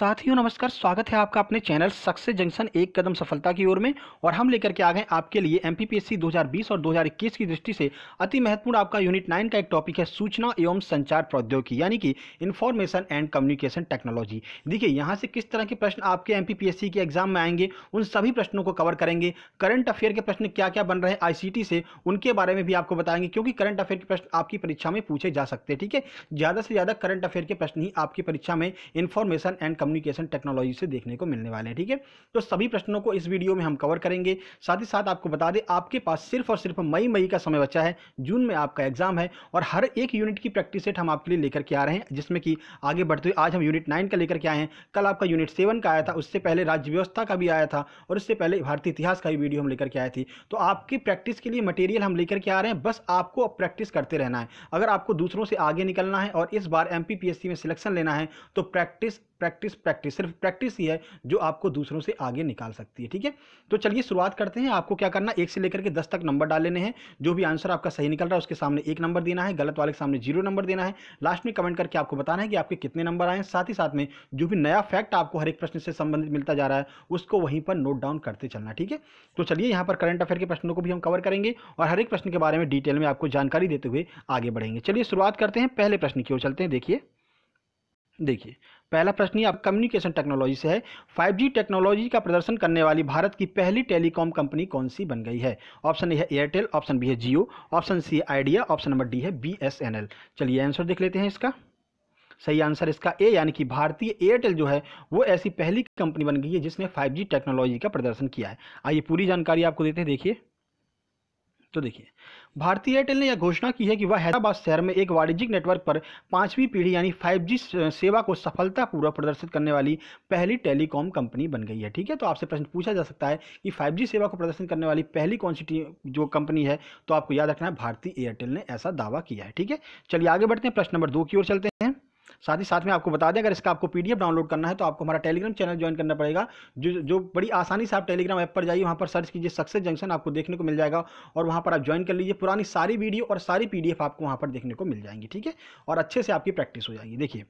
साथियों नमस्कार स्वागत है आपका अपने चैनल सक्सेस जंक्शन एक कदम सफलता की ओर में और हम लेकर के आ गए आपके लिए एम 2020 और 2021 की दृष्टि से अति महत्वपूर्ण आपका यूनिट नाइन का एक टॉपिक है सूचना एवं संचार प्रौद्योगिकी यानी कि इन्फॉर्मेशन एंड कम्युनिकेशन टेक्नोलॉजी देखिए यहाँ से किस तरह के प्रश्न आपके एम के एग्जाम में आएंगे उन सभी प्रश्नों को कवर करेंगे करंट अफेयर के प्रश्न क्या क्या बन रहे हैं आई से उनके बारे में भी आपको बताएंगे क्योंकि करंट अफेयर के प्रश्न आपकी परीक्षा में पूछे जा सकते हैं ठीक है ज़्यादा से ज़्यादा करंट अफेयर के प्रश्न ही आपकी परीक्षा में इन्फॉर्मेशन एंड कम्युनिकेशन टेक्नोलॉजी से देखने को मिलने वाले हैं ठीक है तो सभी प्रश्नों को इस वीडियो में हम कवर करेंगे साथ ही साथ आपको बता दें आपके पास सिर्फ और सिर्फ मई मई का समय बचा है जून में आपका एग्जाम है और हर एक यूनिट की प्रैक्टिस सेट हम आपके लिए लेकर के आ रहे हैं जिसमें कि आगे बढ़ते हुए आज हम यूनिट नाइन का लेकर के आए हैं कल आपका यूनिट सेवन का आया था उससे पहले राज्य व्यवस्था का भी आया था और उससे पहले भारतीय इतिहास का भी वीडियो हम लेकर के आए थे तो आपकी प्रैक्टिस के लिए मटेरियल हम लेकर के आ रहे हैं बस आपको प्रैक्टिस करते रहना है अगर आपको दूसरों से आगे निकलना है और इस बार एम में सिलेक्शन लेना है तो प्रैक्टिस प्रैक्टिस प्रैक्टिस सिर्फ प्रैक्टिस ही है जो आपको दूसरों से आगे निकाल सकती है ठीक है तो चलिए शुरुआत करते हैं आपको क्या करना एक से लेकर के दस तक नंबर डाल लेने हैं जो भी आंसर आपका सही निकल रहा है उसके सामने एक नंबर देना है गलत वाले के सामने जीरो नंबर देना है लास्ट में कमेंट करके आपको बताना है कि आपके कितने नंबर आए साथ ही साथ में जो भी नया फैक्ट आपको हर एक प्रश्न से संबंधित मिलता जा रहा है उसको वहीं पर नोट डाउन करते चलना ठीक है तो चलिए यहाँ पर करंट अफेयर के प्रश्नों को भी हम कवर करेंगे और हर एक प्रश्न के बारे में डिटेल में आपको जानकारी देते हुए आगे बढ़ेंगे चलिए शुरुआत करते हैं पहले प्रश्न की ओर चलते हैं देखिए देखिए पहला प्रश्न अब कम्युनिकेशन टेक्नोलॉजी से है 5G टेक्नोलॉजी का प्रदर्शन करने वाली भारत की पहली टेलीकॉम कंपनी कौन सी बन गई है ऑप्शन ए है एयरटेल ऑप्शन बी है Jio option C Idea option number D है बी चलिए आंसर देख लेते हैं इसका सही आंसर इसका ए यानी कि भारतीय एयरटेल जो है वो ऐसी पहली कंपनी बन गई है जिसने 5G टेक्नोलॉजी का प्रदर्शन किया है आइए पूरी जानकारी आपको देते हैं देखिए तो देखिए भारतीय एयरटेल ने यह घोषणा की है कि वह हैदराबाद शहर में एक वाणिज्यिक नेटवर्क पर पांचवी पीढ़ी यानी जी सेवा को सफलतापूर्वक प्रदर्शित करने वाली पहली टेलीकॉम कंपनी बन गई है ठीक है तो आपसे प्रश्न पूछा जा सकता है कि जी सेवा को प्रदर्शन करने वाली पहली कौन सी जो कंपनी है तो आपको याद रखना है भारतीय एयरटेल ने ऐसा दावा किया है ठीक है चलिए आगे बढ़ते हैं प्रश्न नंबर दो की ओर चलते हैं साथ ही साथ में आपको बता दें अगर इसका आपको पीडीएफ डाउनलोड करना है तो आपको हमारा टेलीग्राम चैनल ज्वाइन करना पड़ेगा जो जो बड़ी आसानी से आप टेलीग्राम ऐप पर जाइए वहाँ पर सर्च कीजिए सक्सेस जंक्शन आपको देखने को मिल जाएगा और वहाँ पर आप ज्वाइन कर लीजिए पुरानी सारी वीडियो और सारी पी आपको वहाँ पर देखने को मिल जाएंगी ठीक है और अच्छे से आपकी प्रैक्टिस हो जाएगी देखिए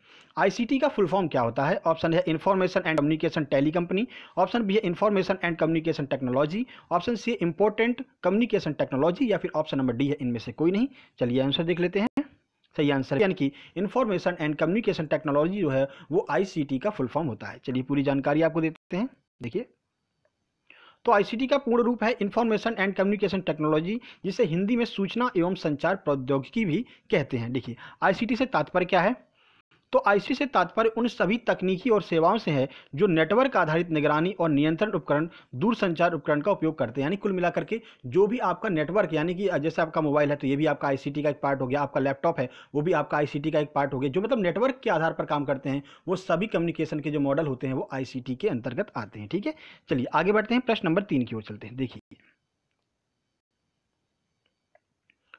आई का फुल फॉर्म क्या होता है ऑप्शन है information and communication tele company option B है information and communication technology option C है इंपॉर्टेंट कम्युनिकेशन टेक्नोलॉजी या फिर ऑप्शन नंबर डी है इनमें से कोई नहीं चलिए आंसर देख लेते हैं सही आंसर यानी कि इन्फॉर्मेशन एंड कम्युनिकेशन टेक्नोलॉजी जो है वो आईसीटी का फुल फॉर्म होता है चलिए पूरी जानकारी आपको देते हैं देखिए तो आईसीटी का पूर्ण रूप है इन्फॉर्मेशन एंड कम्युनिकेशन टेक्नोलॉजी जिसे हिंदी में सूचना एवं संचार प्रौद्योगिकी भी कहते हैं देखिए आईसीटी से तात्पर्य क्या है तो आईसी से तात्पर्य उन सभी तकनीकी और सेवाओं से है जो नेटवर्क आधारित निगरानी और नियंत्रण उपकरण दूरसंचार उपकरण का उपयोग करते हैं यानी कुल मिलाकर के जो भी आपका नेटवर्क यानी कि जैसे आपका मोबाइल है तो ये भी आपका आईसीटी का एक पार्ट हो गया आपका लैपटॉप है वो भी आपका आईसीटी का एक पार्ट हो गया जो मतलब नेटवर्क के आधार पर काम करते हैं वो सभी कम्युनिकेशन के जो मॉडल होते हैं वो आईसीटी के अंतर्गत आते हैं ठीक है चलिए आगे बढ़ते हैं प्रश्न नंबर तीन की ओर चलते हैं देखिए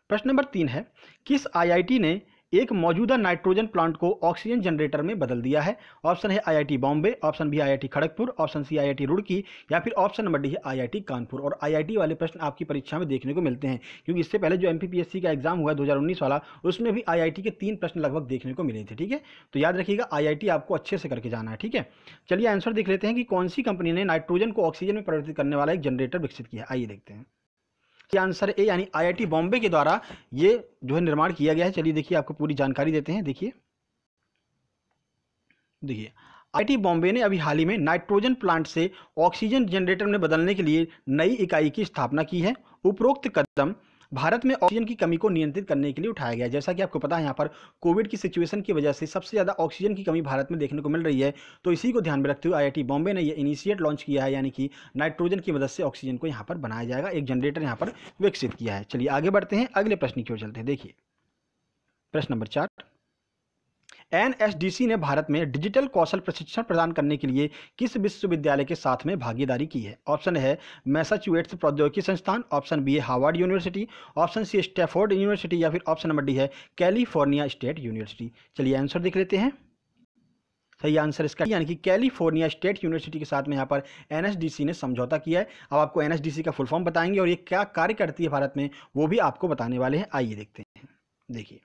प्रश्न नंबर तीन है किस आई ने एक मौजूदा नाइट्रोजन प्लांट को ऑक्सीजन जनरेटर में बदल दिया है ऑप्शन है IIT Bombay option B IIT Kharagpur option C IIT Roorkee या फिर ऑप्शन नंबर डी है आईआईटी कानपुर और आईआईटी वाले प्रश्न आपकी परीक्षा में देखने को मिलते हैं क्योंकि इससे पहले जो एम का एग्जाम हुआ दो वाला उसमें भी आई के तीन प्रश्न लगभग देखने को मिले थे ठीक है तो याद रखिएगा आई आपको अच्छे से करके जाना है ठीक है चलिए आंसर देख लेते हैं कि कौन सी कंपनी ने नाइट्रोजन को ऑक्सीजन में परिवर्तित करने वाला एक जनरेटर विकसित किया आइए देखते हैं कि आंसर ए यानी आईआईटी बॉम्बे के द्वारा ये जो है निर्माण किया गया है चलिए देखिए आपको पूरी जानकारी देते हैं देखिए देखिए आईटी बॉम्बे ने अभी हाल ही में नाइट्रोजन प्लांट से ऑक्सीजन जनरेटर में बदलने के लिए नई इकाई की स्थापना की है उपरोक्त कदम भारत में ऑक्सीजन की कमी को नियंत्रित करने के लिए उठाया गया जैसा कि आपको पता है यहाँ पर कोविड की सिचुएशन की वजह से सबसे ज़्यादा ऑक्सीजन की कमी भारत में देखने को मिल रही है तो इसी को ध्यान में रखते हुए आई बॉम्बे ने यह इनिशिएट लॉन्च किया है यानी कि नाइट्रोजन की मदद से ऑक्सीजन को यहाँ पर बनाया जाएगा एक जनरेटर यहाँ पर विकसित किया है चलिए आगे बढ़ते हैं अगले प्रश्न की ओर चलते हैं देखिए प्रश्न नंबर चार एनएसडीसी ने भारत में डिजिटल कौशल प्रशिक्षण प्रदान करने के लिए किस विश्वविद्यालय के साथ में भागीदारी की है ऑप्शन है मैसाच्युएट्स प्रौद्योगिकी संस्थान ऑप्शन बी है Harvard university option C Stanford university या फिर ऑप्शन नंबर डी है कैलिफोर्निया स्टेट यूनिवर्सिटी चलिए आंसर देख लेते हैं सही आंसर इसका यानी कि कैलिफोर्निया स्टेट यूनिवर्सिटी के साथ में यहाँ पर एनएसडीसी ने समझौता किया है अब आपको एनएसडीसी का फुल फॉर्म बताएंगे और ये क्या कार्य करती है भारत में वो भी आपको बताने वाले हैं आइए देखते हैं देखिए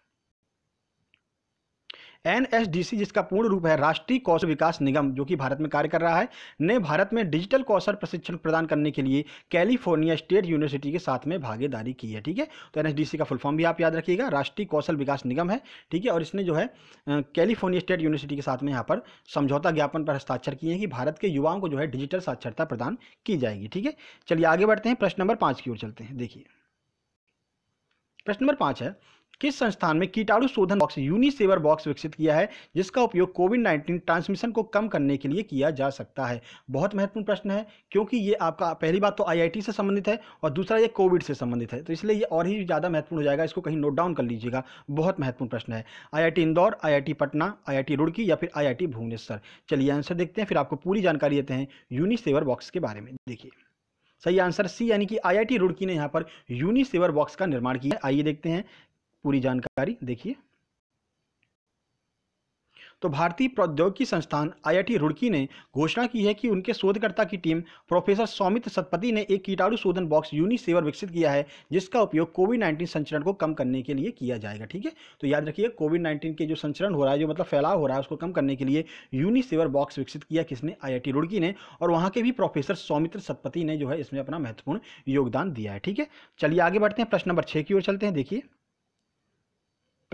एनएसडीसी जिसका पूर्ण रूप है राष्ट्रीय कौशल विकास निगम जो कि भारत में कार्य कर रहा है ने भारत में डिजिटल कौशल प्रशिक्षण प्रदान करने के लिए कैलिफोर्निया स्टेट यूनिवर्सिटी के साथ में भागीदारी की है ठीक है तो एनएसडीसी का फुल फॉर्म भी आप याद रखिएगा राष्ट्रीय कौशल विकास निगम है ठीक है और इसने जो है कैलिफोर्निया स्टेट यूनिवर्सिटी के साथ में यहाँ पर समझौता ज्ञापन पर हस्ताक्षर किए हैं कि भारत के युवाओं को जो है डिजिटल साक्षरता प्रदान की जाएगी ठीक है चलिए आगे बढ़ते हैं प्रश्न नंबर पाँच की ओर चलते हैं देखिए प्रश्न नंबर पाँच है किस संस्थान में कीटाणु शोधन बॉक्स यूनिसेवर बॉक्स विकसित किया है जिसका उपयोग कोविड 19 ट्रांसमिशन को कम करने के लिए किया जा सकता है बहुत महत्वपूर्ण प्रश्न है क्योंकि ये आपका पहली बात तो आईआईटी से संबंधित है और दूसरा ये कोविड से संबंधित है तो इसलिए ये और ही ज़्यादा महत्वपूर्ण हो जाएगा इसको कहीं नोट डाउन कर लीजिएगा बहुत महत्वपूर्ण प्रश्न है आई इंदौर आई पटना आई रुड़की या फिर आई भुवनेश्वर चलिए आंसर देखते हैं फिर आपको पूरी जानकारी देते हैं यूनिसेवर बॉक्स के बारे में देखिए सही आंसर सी यानी कि आईआईटी रुड़की ने यहाँ पर यूनिसेवर बॉक्स का निर्माण किया आइए देखते हैं पूरी जानकारी देखिए तो भारतीय प्रौद्योगिकी संस्थान आईआईटी रुड़की ने घोषणा की है कि उनके शोधकर्ता की टीम प्रोफेसर सौमित्र सतपति ने एक कीटाणु शोधन बॉक्स यूनिसेवर विकसित किया है जिसका उपयोग कोविड नाइन्टीन संचरण को कम करने के लिए किया जाएगा ठीक है तो याद रखिए कोविड नाइन्टीन के जो संचरण हो रहा है जो मतलब फैलाव हो रहा है उसको कम करने के लिए यूनिसेवर बॉक्स विकसित किया किसने आई रुड़की ने और वहाँ के भी प्रोफेसर सौमित्र सतपति ने जो है इसमें अपना महत्वपूर्ण योगदान दिया है ठीक है चलिए आगे बढ़ते हैं प्रश्न नंबर छः की ओर चलते हैं देखिए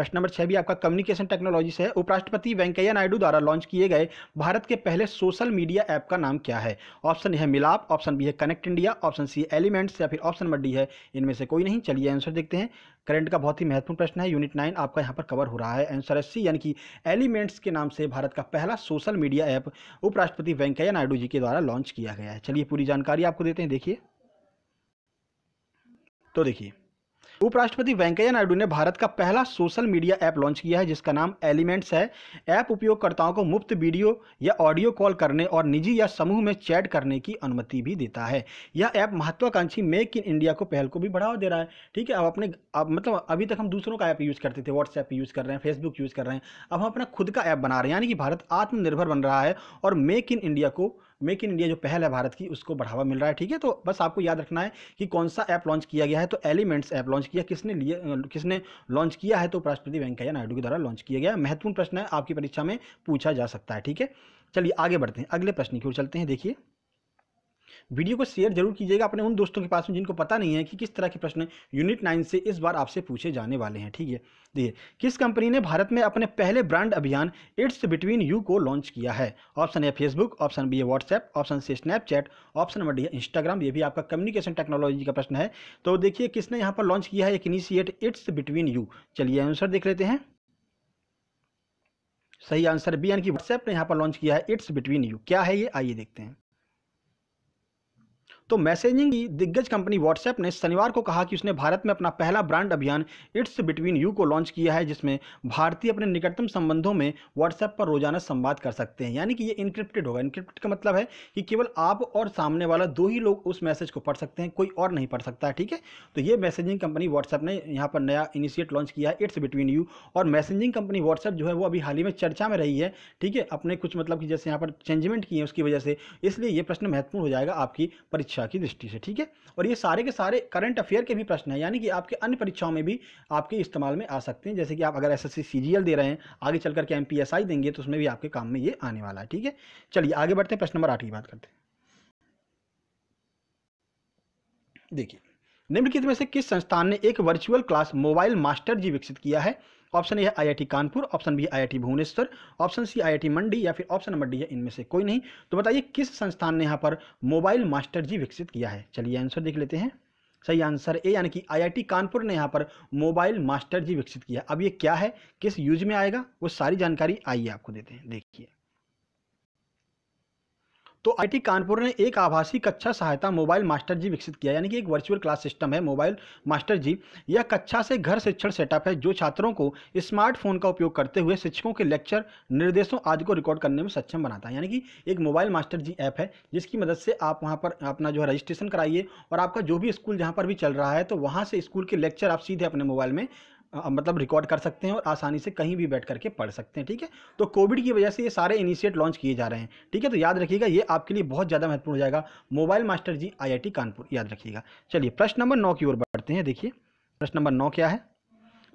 प्रश्न नंबर छह भी आपका कम्युनिकेशन टेक्नोलॉजी है उपराष्ट्रपति वेंकैया नायडू द्वारा लॉन्च किए गए भारत के पहले सोशल मीडिया ऐप का नाम क्या है ऑप्शन है मिलाप ऑप्शन बी है connect India option C elements या फिर ऑप्शन नंबर डी है इनमें से कोई नहीं चलिए आंसर देखते हैं करंट का बहुत ही महत्वपूर्ण प्रश्न है यूनिट नाइन आपका यहाँ पर कवर हो रहा है आंसर है सी यानी कि एलिमेंट्स के नाम से भारत का पहला सोशल मीडिया ऐप उपराष्ट्रपति वेंकैया नायडू जी के द्वारा लॉन्च किया गया है चलिए पूरी जानकारी आपको देते हैं देखिए तो देखिए उपराष्ट्रपति वेंकैया नायडू ने भारत का पहला सोशल मीडिया ऐप लॉन्च किया है जिसका नाम एलिमेंट्स है ऐप उपयोगकर्ताओं को मुफ्त वीडियो या ऑडियो कॉल करने और निजी या समूह में चैट करने की अनुमति भी देता है यह ऐप महत्वाकांक्षी मेक इन इंडिया को पहल को भी बढ़ावा दे रहा है ठीक है अब अपने अब मतलब अभी तक हम दूसरों का ऐप यूज़ करते थे व्हाट्सएप यूज़ कर रहे हैं फेसबुक यूज़ कर रहे हैं अब हम अपना खुद का ऐप बना रहे हैं यानी कि भारत आत्मनिर्भर बन रहा है और मेक इन इंडिया को मेक इन इंडिया जो पहल है भारत की उसको बढ़ावा मिल रहा है ठीक है तो बस आपको याद रखना है कि कौन सा ऐप लॉन्च किया गया है तो एलिमेंट्स ऐप लॉन्च किया किसने लिए किसने लॉन्च किया है तो उपराष्ट्रपति वेंकैया नायडू के द्वारा लॉन्च किया गया महत्वपूर्ण प्रश्न है आपकी परीक्षा में पूछा जा सकता है ठीक है चलिए आगे बढ़ते हैं अगले प्रश्न की ओर चलते हैं देखिए वीडियो को शेयर जरूर कीजिएगा अपने उन दोस्तों के पास में जिनको पता नहीं है कि किस तरह के प्रश्न यूनिट नाइन से इस बार आपसे पूछे जाने वाले हैं ठीक है देखिए किस कंपनी ने भारत में अपने पहले ब्रांड अभियान इट्स बिटवीन यू को लॉन्च किया है option A Facebook option B A WhatsApp option C Snapchat option number D Instagram ये भी आपका कम्युनिकेशन टेक्नोलॉजी का प्रश्न है तो देखिए किसने यहाँ पर लॉन्च किया है एक इनिशिएट इट्स बिटवीन यू चलिए आंसर देख लेते हैं सही आंसर बी यानी कि व्हाट्सएप ने यहाँ पर लॉन्च किया है इट्स बिटवीन यू क्या है ये आइए देखते हैं तो मैसेजिंग की दिग्गज कंपनी व्हाट्सएप ने शनिवार को कहा कि उसने भारत में अपना पहला ब्रांड अभियान इट्स बिटवीन यू को लॉन्च किया है जिसमें भारतीय अपने निकटतम संबंधों में व्हाट्सएप पर रोजाना संवाद कर सकते हैं यानी कि ये इंक्रिप्टेड होगा इंक्रिप्टेड का मतलब है कि केवल आप और सामने वाला दो ही लोग उस मैसेज को पढ़ सकते हैं कोई और नहीं पढ़ सकता है ठीक है तो ये मैसेजिंग कंपनी व्हाट्सएप ने यहाँ पर नया इनिशिएट लॉन्च किया है इट्स बिटवीन यू और मैसेजिंग कंपनी व्हाट्सएप जो है वो अभी हाल ही में चर्चा में रही है ठीक है अपने कुछ मतलब कि जैसे यहाँ पर चेंजमेंट किए उसकी वजह से इसलिए ये प्रश्न महत्वपूर्ण हो जाएगा आपकी परीक्षा परीक्षा की दृष्टि से ठीक है और ये सारे के सारे करंट अफेयर के भी प्रश्न हैं यानी कि आपके अन्य परीक्षाओं में भी आपके इस्तेमाल में आ सकते हैं जैसे कि आप अगर एस एस दे रहे हैं आगे चल करके एम देंगे तो उसमें भी आपके काम में ये आने वाला है ठीक है चलिए आगे बढ़ते हैं प्रश्न नंबर आठ की बात करते हैं देखिए निम्नलिखित में से किस संस्थान ने एक virtual class Mobile Master ji विकसित किया है ऑप्शन ए है IIT Kanpur option B IIT Bhubaneswar option C IIT Mandi या फिर ऑप्शन नंबर डी है इनमें से कोई नहीं तो बताइए किस संस्थान ने यहाँ पर मोबाइल मास्टर जी विकसित किया है चलिए आंसर देख लेते हैं सही आंसर ए यानी कि आईआईटी कानपुर ने यहाँ पर मोबाइल मास्टर जी विकसित किया अब ये क्या है किस यूज में आएगा वो सारी जानकारी आइए आपको देते हैं देखिए तो आईटी कानपुर ने एक आभासी कक्षा सहायता मोबाइल मास्टर जी विकसित किया यानी कि एक वर्चुअल क्लास सिस्टम है मोबाइल मास्टर जी यह कक्षा से घर शिक्षण सेटअप है जो छात्रों को स्मार्टफोन का उपयोग करते हुए शिक्षकों के लेक्चर निर्देशों आदि को रिकॉर्ड करने में सक्षम बनाता है यानी कि एक मोबाइल मास्टर जी ऐप है जिसकी मदद से आप वहाँ पर अपना जो है रजिस्ट्रेशन कराइए और आपका जो भी स्कूल जहाँ पर भी चल रहा है तो वहाँ से स्कूल के लेक्चर आप सीधे अपने मोबाइल में मतलब रिकॉर्ड कर सकते हैं और आसानी से कहीं भी बैठ करके पढ़ सकते हैं ठीक है तो कोविड की वजह से ये सारे इनिशिएट लॉन्च किए जा रहे हैं ठीक है तो याद रखिएगा ये आपके लिए बहुत ज़्यादा महत्वपूर्ण हो जाएगा Mobile Master ji I Kanpur याद रखिएगा चलिए प्रश्न नंबर नौ की ओर बढ़ते हैं देखिए प्रश्न नंबर नौ क्या है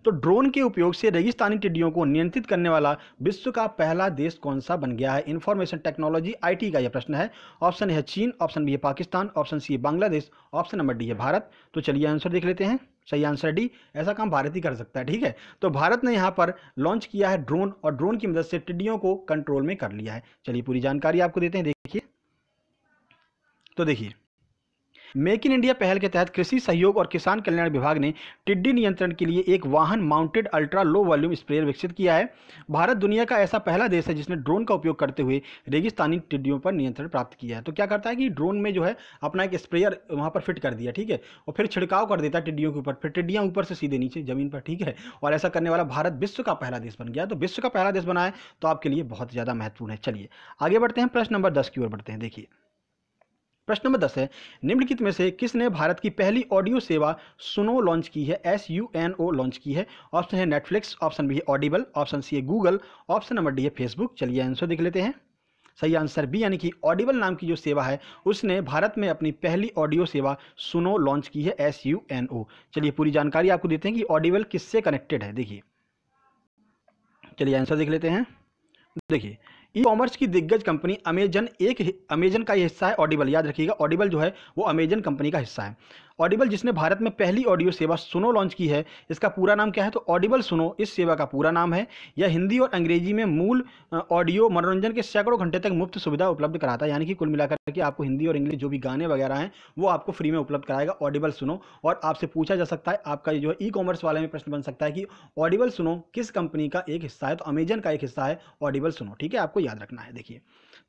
तो ड्रोन के उपयोग से रेगिस्तानी टिड्डियों को नियंत्रित करने वाला विश्व का पहला देश कौन सा बन गया है इन्फॉर्मेशन टेक्नोलॉजी आईटी का यह प्रश्न है ऑप्शन है चीन ऑप्शन बी है पाकिस्तान ऑप्शन सी है बांग्लादेश ऑप्शन नंबर डी है भारत तो चलिए आंसर देख लेते हैं सही आंसर डी ऐसा काम भारत ही कर सकता है ठीक है तो भारत ने यहाँ पर लॉन्च किया है ड्रोन और ड्रोन की मदद से टिड्डियों को कंट्रोल में कर लिया है चलिए पूरी जानकारी आपको देते हैं देखिए तो देखिए मेक इन इंडिया पहल के तहत कृषि सहयोग और किसान कल्याण विभाग ने टिड्डी नियंत्रण के लिए एक वाहन mounted ultra low volume sprayer विकसित किया है भारत दुनिया का ऐसा पहला देश है जिसने ड्रोन का उपयोग करते हुए रेगिस्तानी टिड्डियों पर नियंत्रण प्राप्त किया है तो क्या करता है कि ड्रोन में जो है अपना एक स्प्रेयर वहाँ पर फिट कर दिया ठीक है और फिर छिड़काव कर देता है टिड्डियों के ऊपर फिर टिड्डियाँ ऊपर से सीधे नीचे जमीन पर ठीक है और ऐसा करने वाला भारत विश्व का पहला देश बन गया तो विश्व का पहला देश बना है तो आपके लिए बहुत ज़्यादा महत्वपूर्ण है चलिए आगे बढ़ते हैं प्रश्न नंबर दस की ओर बढ़ते हैं देखिए प्रश्न नंबर दस है निम्नलिखित में से किसने भारत की पहली ऑडियो सेवा सुनो लॉन्च की है S U N O launch की है ऑप्शन है नेटफ्लिक्स ऑप्शन बी है ऑडिबल ऑप्शन सी है गूगल ऑप्शन नंबर डी है फेसबुक चलिए आंसर देख लेते हैं सही आंसर बी यानी कि ऑडिबल नाम की जो सेवा है उसने भारत में अपनी पहली ऑडियो सेवा सुनो लॉन्च की है एस यू एन ओ चलिए पूरी जानकारी आपको देते हैं कि ऑडिबल किससे कनेक्टेड है देखिए चलिए आंसर देख लेते हैं देखिए ई कॉमर्स की दिग्गज कंपनी अमेजन एक अमेजन का ही हिस्सा है ऑडिबल याद रखिएगा ऑडिबल जो है वो अमेजन कंपनी का हिस्सा है ऑडिबल जिसने भारत में पहली ऑडियो सेवा सुनो लॉन्च की है इसका पूरा नाम क्या है तो ऑडिबल सुनो इस सेवा का पूरा नाम है यह हिंदी और अंग्रेजी में मूल ऑडियो मनोरंजन के सैकड़ों घंटे तक मुफ्त सुविधा उपलब्ध कराता है यानी कि कुल मिलाकर के आपको हिंदी और इंग्लिश जो भी गाने वगैरह हैं वो आपको फ्री में उपलब्ध कराएगा ऑडिबल सुनो और आपसे पूछा जा सकता है आपका जो है ई कॉमर्स वाले में प्रश्न बन सकता है कि ऑडिबल सुनो किस कंपनी का एक हिस्सा है तो अमेजन का एक हिस्सा है ऑडिबल सुनो ठीक है आपको याद रखना है देखिए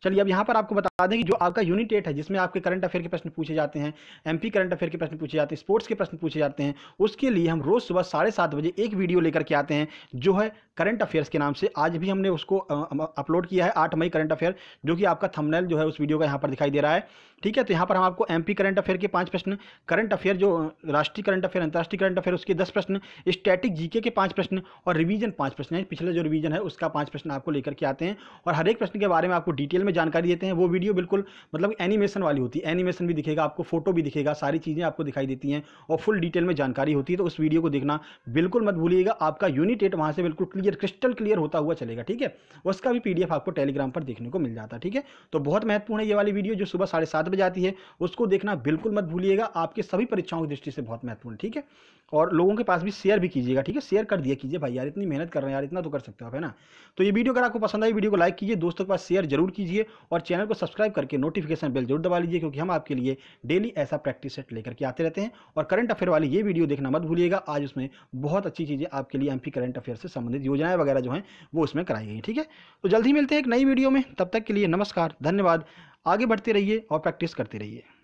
चलिए अब यहाँ पर आपको बता दें कि जो आपका यूनिट एट है जिसमें आपके करंट अफेयर के प्रश्न पूछे जाते हैं एमपी करंट अफेयर के प्रश्न पूछे जाते हैं स्पोर्ट्स के प्रश्न पूछे जाते हैं उसके लिए हम रोज़ सुबह साढ़े सात बजे एक वीडियो लेकर के आते हैं जो है करंट अफेयर्स के नाम से आज भी हमने उसको अपलोड किया है आठ मई करंट अफेयर जो कि आपका थंबनेल जो है उस वीडियो का यहाँ पर दिखाई दे रहा है ठीक है तो यहाँ पर हम आपको एम करंट अफेयर के पाँच प्रश्न करंट अफेयर जो राष्ट्रीय करंट अफेयर अंतर्राष्ट्रीय करंट अफेयर उसके दस प्रश्न स्टैटिक जीके के पाँच प्रश्न और रिवीजन पाँच प्रश्न है पिछले जो रिवीजन है उसका पाँच प्रश्न आपको लेकर के आते हैं और हर एक प्रश्न के बारे में आपको डिटेल में जानकारी देते हैं वो वीडियो बिल्कुल मतलब एनिमेशन वाली होती है एनिमेशन भी दिखेगा आपको फोटो भी दिखेगा सारी चीज़ें आपको दिखाई देती हैं और फुल डिटेल में जानकारी होती है तो उस वीडियो को देखना बिल्कुल मत भूलिएगा आपका यूनिट एट वहाँ से बिल्कुल क्लियर क्रिस्टल क्लियर होता हुआ चलेगा ठीक है उसका भी पीडीएफ आपको टेलीग्राम पर देखने को मिल जाता है ठीक है तो बहुत महत्वपूर्ण है ये वाली वीडियो जो सुबह साढ़े सात बजे आती है उसको देखना बिल्कुल मत भूलिएगा आपके सभी परीक्षाओं की दृष्टि से बहुत महत्वपूर्ण ठीक है और लोगों के पास भी शेयर भी कीजिएगा ठीक है शेयर कर दिया कीजिए भाई यार इतनी मेहनत कर रहे हैं यार इतना तो कर सकते हो आप है ना तो ये वीडियो अगर आपको पसंद आई वीडियो को लाइक कीजिए दोस्तों के पास शेयर जरूर कीजिए कीजिए और चैनल को सब्सक्राइब करके नोटिफिकेशन बेल जरूर दबा लीजिए क्योंकि हम आपके लिए डेली ऐसा प्रैक्टिस सेट लेकर के आते रहते हैं और करंट अफेयर वाली ये वीडियो देखना मत भूलिएगा आज उसमें बहुत अच्छी चीज़ें आपके लिए एम करंट अफेयर से संबंधित योजनाएं वगैरह जो हैं वो उसमें कराई गई ठीक है तो जल्द ही मिलते हैं एक नई वीडियो में तब तक के लिए नमस्कार धन्यवाद आगे बढ़ते रहिए और प्रैक्टिस करते रहिए